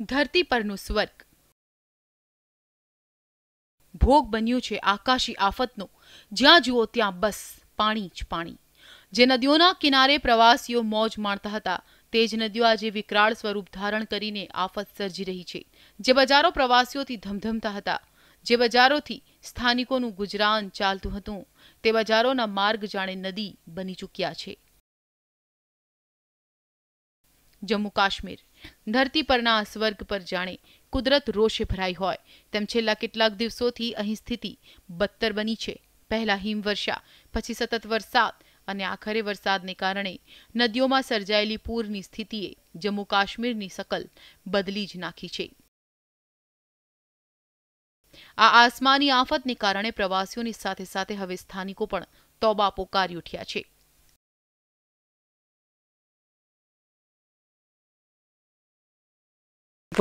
ધરતી પરનું સ્વર્ગ ભોગ બન્યું છે આકાશી આફતનો જ્યાં જુઓ ત્યાં બસ પાણી જ પાણી જે નદીઓના કિનારે પ્રવાસીઓ મોજ માણતા હતા તે જ નદીઓ આજે વિકરાળ સ્વરૂપ ધારણ કરીને આફત સર્જી રહી છે જે બજારો પ્રવાસીઓથી ધમધમતા હતા જે બજારોથી સ્થાનિકોનું ગુજરાન ચાલતું હતું તે બજારોના માર્ગ જાણે નદી બની ચૂક્યા છે જમ્મુ કાશ્મીર ધરતી પરના આ સ્વર્ગ પર જાણે કુદરત રોષે ભરાઈ હોય તેમ છેલ્લા કેટલાક દિવસોથી અહીં સ્થિતિ બદતર બની છે પહેલા હિમવર્ષા પછી સતત વરસાદ અને આખરે વરસાદને કારણે નદીઓમાં સર્જાયેલી પૂરની સ્થિતિએ જમ્મુ કાશ્મીરની શકલ બદલી જ નાખી છે આ આસમાની આફતને કારણે પ્રવાસીઓની સાથે સાથે હવે સ્થાનિકો પણ તોબા પોકારી ઉઠ્યા છે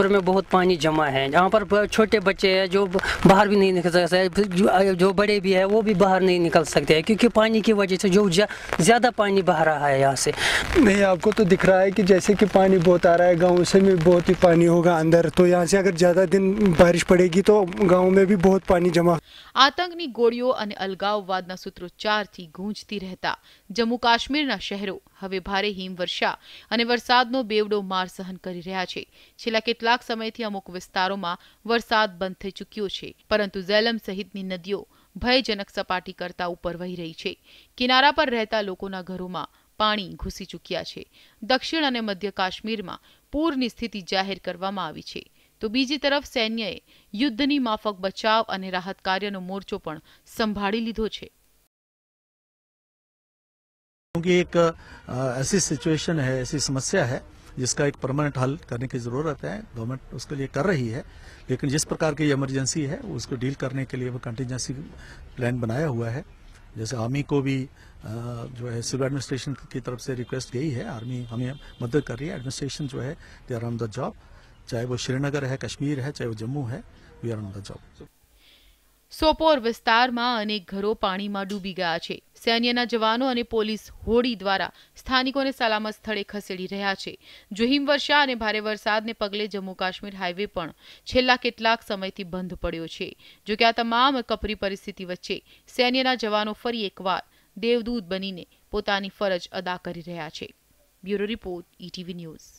પરમે બહુત પાણી જમા હે યહા પર છોટે બચે હે જો બહાર ભી નહી નીકળ સકતે હે જો બડે ભી હે વો ભી બહાર નહી નિકલ સકતે ક્યોકી પાણી કે વજહ સે જો જ્યાદા પાણી બહાર આયા હે યાસે મે આપકો તો દિખ રહા હે કે જૈસે કે પાણી બોત આ રહા હે ગામ સે મે બહુત હી પાણી હોગા અંદર તો યાસે અગર જ્યાદા દિન બારિશ પડેગી તો ગામ મે ભી બહુત પાણી જમા આતંકની ગોળીઓ અને અલગાવવાદના સૂત્રો ચાર થી ગુંજતી રહેતા જમ્મુ કાશ્મીર ના શહેરો હવે ભારે હિમ વર્ષા અને વરસાદનો બેવડો માર સહન કરી રહ્યા છે છેલા કે કેટલાક સમયથી અમુક વિસ્તારોમાં વરસાદ બંધ થઈ ચૂક્યો છે પરંતુ ઝેલમ સહિતની નદીઓ ભયજનક સપાટી કરતા ઉપર વહી રહી છે કિનારા પર રહેતા લોકોના ઘરોમાં પાણી ઘૂસી ચૂક્યા છે દક્ષિણ અને મધ્ય કાશ્મીરમાં પૂરની સ્થિતિ જાહેર કરવામાં આવી છે તો બીજી તરફ સૈન્યએ યુદ્ધની માફક બચાવ અને રાહત કાર્યનો મોરચો પણ સંભાળી લીધો છે क्योंकि ऐसी सिचुएशन है ऐसी समस्या है जिसका एक परमानेंट हल करने की ज़रूरत है गवर्नमेंट उसके लिए कर रही है लेकिन जिस प्रकार की इमरजेंसी है उसको डील करने के लिए वो कंटीजेंसी प्लान बनाया हुआ है जैसे आर्मी को भी जो है सिविल एडमिनिस्ट्रेशन की तरफ से रिक्वेस्ट गई है आर्मी हमें मदद कर रही है एडमिनिस्ट्रेशन जो है they are on the job चाहे वो श्रीनगर है कश्मीर है चाहे वो जम्मू है we are on the job Sopore विस्तार में अनेक घरों पानी में डूबी गया है સૈન્યના જવાનો અને પોલીસ હોડી દ્વારા સ્થાનિકોને સલામત સ્થળે ખસેડી રહ્યા છે જો હિમવર્ષા અને ભારે વરસાદને પગલે જમ્મુ કાશ્મીર હાઇવે પણ છેલ્લા કેટલાક સમયથી બંધ પડ્યો છે જો કે આ તમામ કપરી પરિસ્થિતિ વચ્ચે સૈન્યના જવાનો ફરી એકવાર દેવદૂત બનીને પોતાની ફરજ અદા કરી રહ્યા છે બ્યુરો રિપોર્ટ ઈટીવી ન્યૂઝ